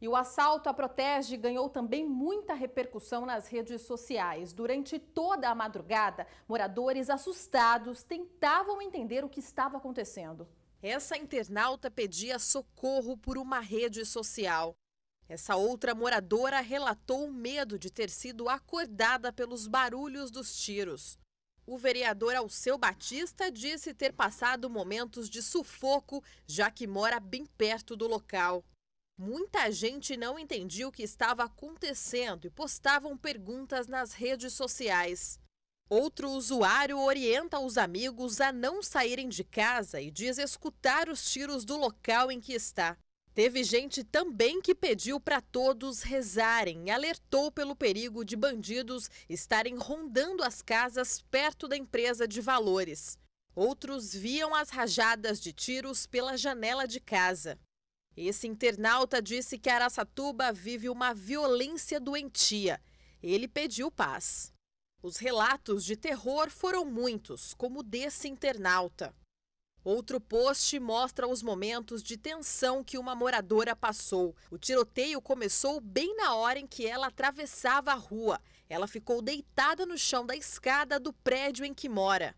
E o assalto à Protege ganhou também muita repercussão nas redes sociais. Durante toda a madrugada, moradores assustados tentavam entender o que estava acontecendo. Essa internauta pedia socorro por uma rede social. Essa outra moradora relatou o medo de ter sido acordada pelos barulhos dos tiros. O vereador Alceu Batista disse ter passado momentos de sufoco, já que mora bem perto do local. Muita gente não entendia o que estava acontecendo e postavam perguntas nas redes sociais. Outro usuário orienta os amigos a não saírem de casa e diz escutar os tiros do local em que está. Teve gente também que pediu para todos rezarem e alertou pelo perigo de bandidos estarem rondando as casas perto da empresa de valores. Outros viam as rajadas de tiros pela janela de casa. Esse internauta disse que Araçatuba vive uma violência doentia. Ele pediu paz. Os relatos de terror foram muitos, como desse internauta. Outro post mostra os momentos de tensão que uma moradora passou. O tiroteio começou bem na hora em que ela atravessava a rua. Ela ficou deitada no chão da escada do prédio em que mora.